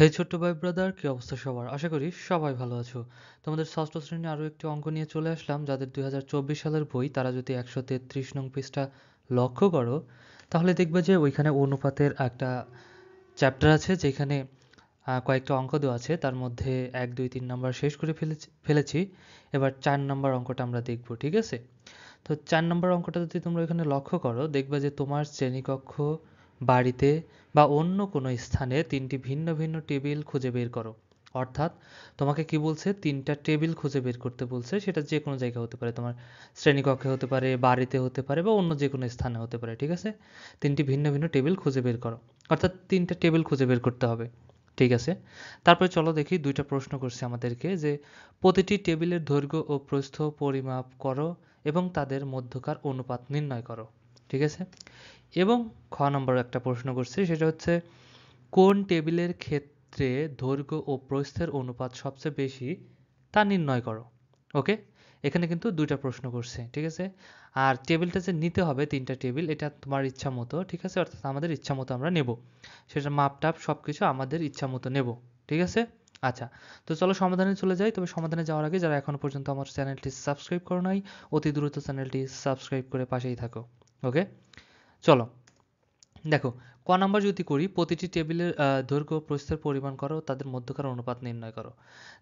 হে ছোট্ট ভাই ব্রাদার কি অবস্থা সবার আশা করি সবাই ভালো আছো তোমাদের ষষ্ঠ শ্রেণী আরও একটি অঙ্ক নিয়ে চলে আসলাম যাদের দুই সালের বই তারা যদি একশো তেত্রিশ নং পৃষ্ঠা লক্ষ্য করো তাহলে দেখবে যে ওইখানে অনুপাতের একটা চ্যাপ্টার আছে যেখানে কয়েকটা অঙ্ক দেওয়া আছে তার মধ্যে এক দুই তিন নম্বর শেষ করে ফেলেছি ফেলেছি এবার চার নম্বর অঙ্কটা আমরা দেখব ঠিক আছে তো চার নম্বর অঙ্কটা যদি তোমরা এখানে লক্ষ্য করো দেখবে যে তোমার শ্রেণীকক্ষ বাড়িতে বা অন্য কোনো স্থানে তিনটি ভিন্ন ভিন্ন টেবিল খুঁজে বের করো অর্থাৎ তোমাকে কি বলছে তিনটা টেবিল খুঁজে বের করতে বলছে সেটা যে কোনো জায়গা হতে পারে তোমার শ্রেণীকক্ষে হতে পারে বাড়িতে হতে পারে বা অন্য যে কোনো স্থানে হতে পারে ঠিক আছে তিনটি ভিন্ন ভিন্ন টেবিল খুঁজে বের করো অর্থাৎ তিনটা টেবিল খুঁজে বের করতে হবে ঠিক আছে তারপরে চলো দেখি দুইটা প্রশ্ন করছে আমাদেরকে যে প্রতিটি টেবিলের দৈর্ঘ্য ও প্রস্থ পরিমাপ করো এবং তাদের মধ্যকার অনুপাত নির্ণয় করো ঠিক আছে এবং খ নম্বর একটা প্রশ্ন করছে সেটা হচ্ছে কোন টেবিলের ক্ষেত্রে দৈর্ঘ্য ও প্রস্থের অনুপাত সবচেয়ে বেশি তা নির্ণয় করো ওকে এখানে কিন্তু দুইটা প্রশ্ন করছে ঠিক আছে আর টেবিলটা যে নিতে হবে তিনটা টেবিল এটা তোমার ইচ্ছা মতো ঠিক আছে অর্থাৎ আমাদের ইচ্ছা মতো আমরা নেব সেটা মাপটাপ সব কিছু আমাদের ইচ্ছা মতো নেব ঠিক আছে আচ্ছা তো চলো সমাধানে চলে যাই তবে সমাধানে যাওয়ার আগে যারা এখনো পর্যন্ত আমার চ্যানেলটি সাবস্ক্রাইব করো নাই অতি দ্রুত চ্যানেলটি সাবস্ক্রাইব করে পাশেই থাকো ওকে চলো দেখো ক নাম্বার যদি করি প্রতিটি টেবিলের দৈর্ঘ্য প্রস্থের পরিমাণ করো তাদের মধ্যকার অনুপাত নির্ণয় করো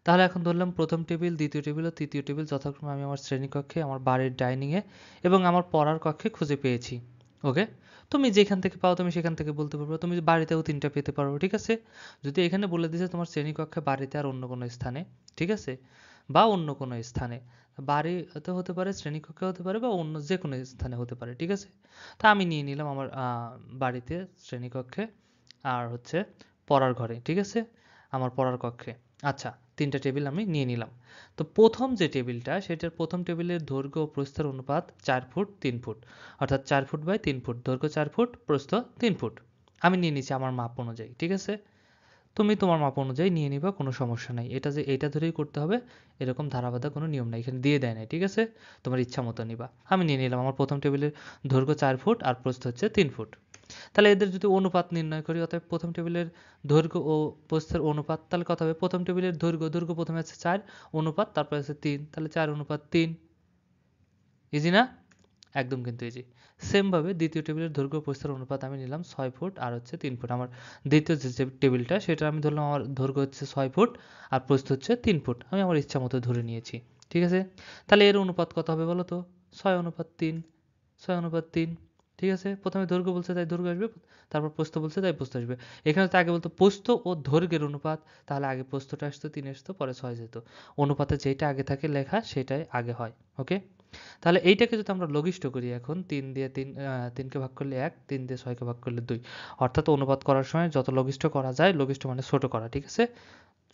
তাহলে এখন ধরলাম প্রথম টেবিল দ্বিতীয় টেবিল ও তৃতীয় টেবিল যথাক্রমে আমি আমার শ্রেণীকক্ষে আমার বাড়ির ডাইনিংয়ে এবং আমার পড়ার কক্ষে খুঁজে পেয়েছি ওকে তুমি যেখান থেকে পাও তুমি সেখান থেকে বলতে পারবে তুমি বাড়িতেও তিনটা পেতে পারো ঠিক আছে যদি এখানে বলে দিছে তোমার শ্রেণীকক্ষে বাড়িতে আর অন্য কোনো স্থানে ঠিক আছে বা অন্য কোনো স্থানে বাড়িতে হতে পারে শ্রেণীকক্ষে হতে পারে বা অন্য যে কোনো স্থানে হতে পারে ঠিক আছে তা আমি নিয়ে নিলাম আমার বাড়িতে শ্রেণীকক্ষে আর হচ্ছে পড়ার ঘরে ঠিক আছে আমার পড়ার কক্ষে আচ্ছা তিনটা টেবিল আমি নিয়ে নিলাম তো প্রথম যে টেবিলটা সেটার প্রথম টেবিলের দৈর্ঘ্য ও প্রস্থের অনুপাত চার ফুট তিন ফুট অর্থাৎ চার ফুট বাই তিন ফুট দৈর্ঘ্য চার ফুট প্রস্থ তিন ফুট আমি নিয়ে নিচ্ছি আমার মাপ অনুযায়ী ঠিক আছে তুমি তোমার মাপ অনুযায়ী নিয়ে নিবা কোনো সমস্যা নাই এটা যে এটা ধরেই করতে হবে এরকম ধারাবাধা কোনো নিয়ম নাই এখানে দিয়ে দেয় নাই ঠিক আছে তোমার ইচ্ছা মতো নিবা আমি নিয়ে নিলাম আমার প্রথম টেবিলের দৈর্ঘ্য চার ফুট আর প্রস্থ হচ্ছে তিন ফুট তাহলে এদের যদি অনুপাত নির্ণয় করি অতএব প্রথম টেবিলের দৈর্ঘ্য ও প্রস্থের অনুপাত তাহলে কথা হবে প্রথম টেবিলের দৈর্ঘ্য দৈর্ঘ্য প্রথমে আছে চার অনুপাত তারপরে আছে তিন তাহলে চার অনুপাত তিন ইজি না একদম কিন্তু ইজি সেমভাবে দ্বিতীয় টেবিলের দৈর্ঘ্য প্রস্থের অনুপাত আমি নিলাম ছয় ফুট আর হচ্ছে তিন ফুট আমার দ্বিতীয় যে টেবিলটা সেটা আমি ধরলাম আমার দৈর্ঘ্য হচ্ছে ছয় ফুট আর প্রস্থ হচ্ছে তিন ফুট আমি আমার ইচ্ছা মতো ধরে নিয়েছি ঠিক আছে তাহলে এর অনুপাত কত হবে বলো তো ছয় অনুপাত তিন ছয় অনুপাত তিন ঠিক আছে প্রথমে দৈর্ঘ্য বলছে তাই দৈর্ঘ্য আসবে তারপর প্রস্থ বলছে তাই প্রস্থ আসবে এখানে তো আগে বলতো প্রস্থ ও দৈর্ঘ্যের অনুপাত তাহলে আগে প্রস্থটা আসতো তিন আসতো পরে ছয় যেত অনুপাতে যেটা আগে থাকে লেখা সেটাই আগে হয় ওকে তাহলে এইটাকে যদি আমরা লঘিষ্ঠ করি এখন তিন দিয়ে তিন তিনকে ভাগ করলে এক তিন দিয়ে ছয়কে ভাগ করলে দুই অর্থাৎ অনুবাদ করার সময় যত লঘিষ্ঠ করা যায় লঘিষ্ঠ মানে ছোট করা ঠিক আছে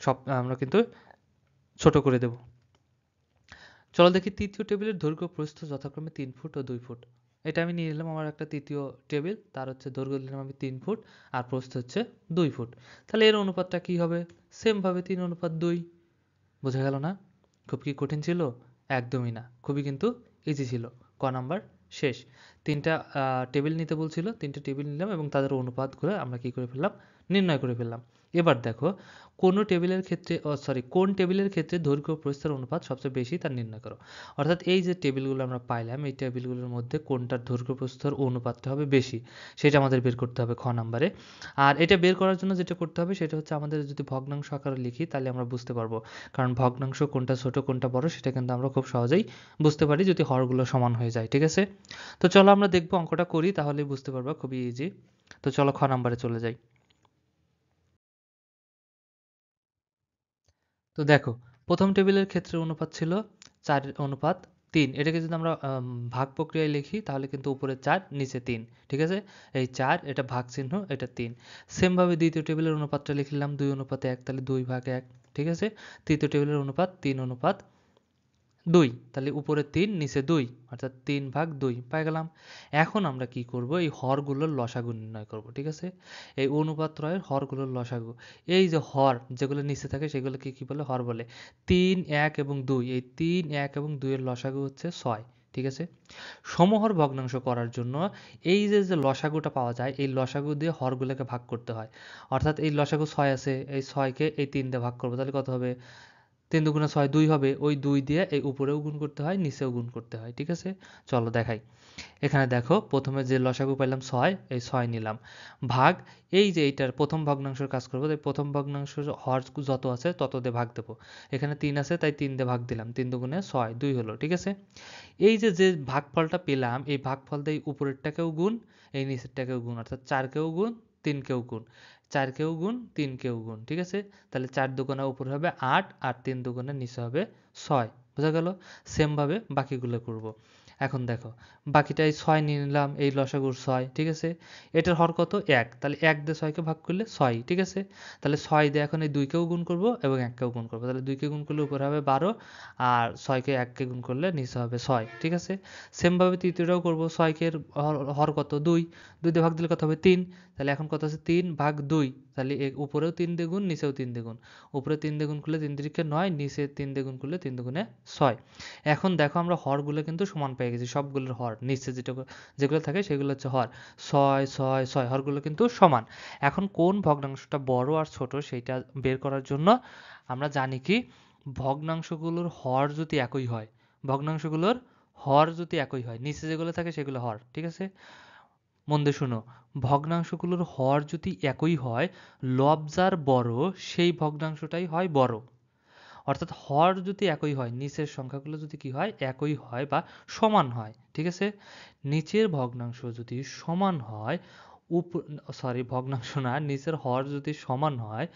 সব আমরা কিন্তু ছোট করে দেব চলো দেখি তৃতীয় টেবিলের দৈর্ঘ্য প্রস্থ যথাক্রমে তিন ফুট ও দুই ফুট এটা আমি নিয়ে নিলাম আমার একটা তৃতীয় টেবিল তার হচ্ছে দৈর্ঘ্য দিলাম আমি তিন ফুট আর প্রস্থ হচ্ছে দুই ফুট তাহলে এর অনুপাতটা কি হবে সেমভাবে তিন অনুপাত দুই বোঝা গেল না খুব কি কঠিন ছিল একদমই না খুবই কিন্তু ইজি ছিল ক নাম্বার শেষ তিনটা টেবিল নিতে বলছিল তিনটা টেবিল নিলাম এবং তাদের অনুপাত করে আমরা কি করে ফেললাম নির্ণয় করে ফেললাম এবার দেখো কোন টেবিলের ক্ষেত্রে সরি কোন টেবিলের ক্ষেত্রে দৈর্ঘ্য প্রস্থের অনুপাত সবচেয়ে বেশি তা নির্ণয় করো অর্থাৎ এই যে টেবিলগুলো আমরা পাইলাম এই টেবিলগুলোর মধ্যে কোনটার দৈর্ঘ্য প্রস্থের অনুপাতটা হবে বেশি সেটা আমাদের বের করতে হবে খ নাম্বারে আর এটা বের করার জন্য যেটা করতে হবে সেটা হচ্ছে আমাদের যদি ভগ্নাংশ আকারে লিখি তাহলে আমরা বুঝতে পারবো কারণ ভগ্নাংশ কোনটা ছোট কোনটা বড় সেটা কিন্তু আমরা খুব সহজেই বুঝতে পারি যদি হরগুলো সমান হয়ে যায় ঠিক আছে তো চলো আমরা দেখবো অঙ্কটা করি তাহলে বুঝতে পারবা খুবই ইজি তো চলো খ নাম্বারে চলে যাই তো দেখো প্রথম টেবিলের ক্ষেত্রে অনুপাত ছিল চার অনুপাত তিন এটাকে যদি আমরা ভাগ প্রক্রিয়ায় লিখি তাহলে কিন্তু উপরে চার নিচে তিন ঠিক আছে এই চার এটা ভাগ চিহ্ন এটা তিন সেমভাবে দ্বিতীয় টেবিলের অনুপাতটা লিখলাম দুই অনুপাতে এক তাহলে দুই ভাগ এক ঠিক আছে তৃতীয় টেবিলের অনুপাত তিন অনুপাত দুই তাহলে উপরে তিন নিচে দুই অর্থাৎ তিন ভাগ দুই পাই গেলাম এখন আমরা কি করব এই হরগুলোর লসাগু নির্ণয় করব ঠিক আছে এই অনুপাত রয়ের হরগুলোর লসাগু এই যে হর যেগুলো নিচে থাকে সেগুলোকে কি বলে হর বলে তিন এক এবং দুই এই তিন এক এবং দুইয়ের লসাগু হচ্ছে ছয় ঠিক আছে সমহর ভগ্নাংশ করার জন্য এই যে যে লসাগুটা পাওয়া যায় এই লসাগু দিয়ে হরগুলোকে ভাগ করতে হয় অর্থাৎ এই লসাগু ছয় আছে এই ছয়কে এই তিন দিয়ে ভাগ করবো তাহলে কত হবে তিন দুগুণে ছয় দুই হবে ওই দুই দিয়ে এই উপরেও গুণ করতে হয় নিচেও গুণ করতে হয় ঠিক আছে চলো দেখাই এখানে দেখো প্রথমে যে লসাগু পাইলাম ছয় এই ছয় নিলাম ভাগ এই যে এইটার প্রথম ভগ্নাংশের কাজ করবো তাই প্রথম ভগ্নাংশ হর যত আছে তত দিয়ে ভাগ দেবো এখানে তিন আছে তাই তিন দিয়ে ভাগ দিলাম তিন দুগুণে ছয় দুই হলো ঠিক আছে এই যে যে ভাগফলটা পেলাম এই ভাগফল দিয়ে উপরেরটাকেও গুণ এই নিচেরটাকেও গুণ অর্থাৎ চারকেও গুণ তিনকেও গুণ চার কেউ গুণ তিন কেউ গুণ ঠিক আছে তাহলে চার দুগুণা উপর হবে আট আর তিন দুগুণা নিচে হবে ছয় বোঝা গেল সেমভাবে বাকিগুলো করবো এখন দেখো বাকিটা এই ছয় নিয়ে নিলাম এই লসাগুর ছয় ঠিক আছে এটার হর কত এক তাহলে এক দিয়ে ছয়কে ভাগ করলে ছয় ঠিক আছে তাহলে ছয় দিয়ে এখন এই দুইকেও গুণ করব এবং এককেও গুণ করব তাহলে দুইকে গুণ করলে উপরে হবে বারো আর ছয়কে এককে গুণ করলে নিচে হবে ছয় ঠিক আছে সেমভাবে তৃতীয়টাও করবো ছয়কে হর কত দুই দুই দিয়ে ভাগ দিলে কত হবে তিন তাহলে এখন কত আছে তিন ভাগ দুই তাহলে উপরেও তিন দ্বিগুণ নিচেও তিন দ্বিগুণ উপরে তিন দ্বিগুণ করলে তিন তিরিকে নয় নিচে তিন দ্বিগুণ করলে তিন দুগুণে ছয় এখন দেখো আমরা হরগুলো কিন্তু সমান পেয়ে রেখেছি সবগুলোর হর নিচে যেটা যেগুলো থাকে সেগুলো হচ্ছে হর ছয় ছয় ছয় হরগুলো কিন্তু সমান এখন কোন ভগ্নাংশটা বড় আর ছোট সেটা বের করার জন্য আমরা জানি কি ভগ্নাংশগুলোর হর যদি একই হয় ভগ্নাংশগুলোর হর যদি একই হয় নিচে যেগুলো থাকে সেগুলো হর ঠিক আছে মন দিয়ে শুনো ভগ্নাংশগুলোর হর যদি একই হয় লব যার বড় সেই ভগ্নাংশটাই হয় বড় অর্থাৎ হর যদি একই হয় নিচের সংখ্যাগুলো যদি কি হয় একই হয় বা সমান হয় ঠিক আছে নিচের ভগ্নাংশ যদি সমান হয় উপ সরি ভগ্নাংশ না নিচের হর যদি সমান হয়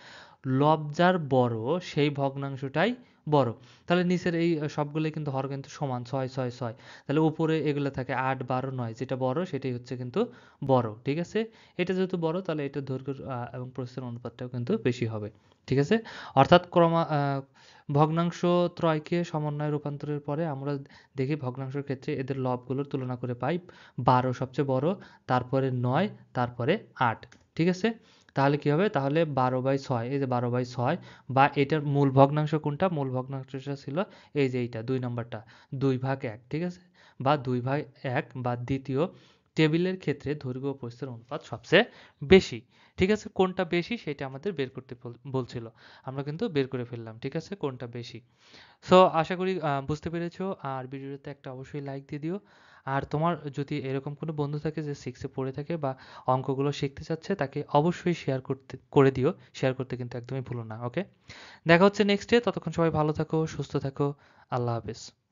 লব্জার বড় সেই ভগ্নাংশটাই বড় তাহলে নিচের এই সবগুলোই কিন্তু হর কিন্তু সমান ছয় ছয় ছয় তাহলে উপরে এগুলো থাকে আট বারো নয় যেটা বড় সেটাই হচ্ছে কিন্তু বড় ঠিক আছে এটা যেহেতু বড় তাহলে এটা দৈর্ঘ্য এবং প্রস্থের অনুপাতটাও কিন্তু বেশি হবে ঠিক আছে অর্থাৎ ক্রমা ভগ্নাংশ ত্রয়কে সমন্বয় রূপান্তরের পরে আমরা দেখি ভগ্নাংশের ক্ষেত্রে এদের লবগুলোর তুলনা করে পাই বারো সবচেয়ে বড় তারপরে নয় তারপরে আট ঠিক আছে তাহলে কি হবে তাহলে বারো বাই ছয় এই যে বারো বাই ছয় বা এটার মূল ভগ্নাংশ কোনটা মূল ভগ্নাংশটা ছিল এই যে এইটা দুই নম্বরটা দুই ভাগ এক ঠিক আছে বা দুই ভাগ এক বা দ্বিতীয় টেবিলের ক্ষেত্রে দৈর্ঘ্য প্রস্থের অনুপাত সবচেয়ে বেশি ঠিক আছে কোনটা বেশি সেটা আমাদের বের করতে বলছিল আমরা কিন্তু বের করে ফেললাম ঠিক আছে কোনটা বেশি সো আশা করি বুঝতে পেরেছো আর ভিডিওটাতে একটা অবশ্যই লাইক দিয়ে দিও আর তোমার যদি এরকম কোনো বন্ধু থাকে যে সিক্সে পড়ে থাকে বা অঙ্কগুলো শিখতে চাচ্ছে তাকে অবশ্যই শেয়ার করতে করে দিও শেয়ার করতে কিন্তু একদমই ভুলো না ওকে দেখা হচ্ছে নেক্সট ডে ততক্ষণ সবাই ভালো থাকো সুস্থ থাকো আল্লাহ হাফেজ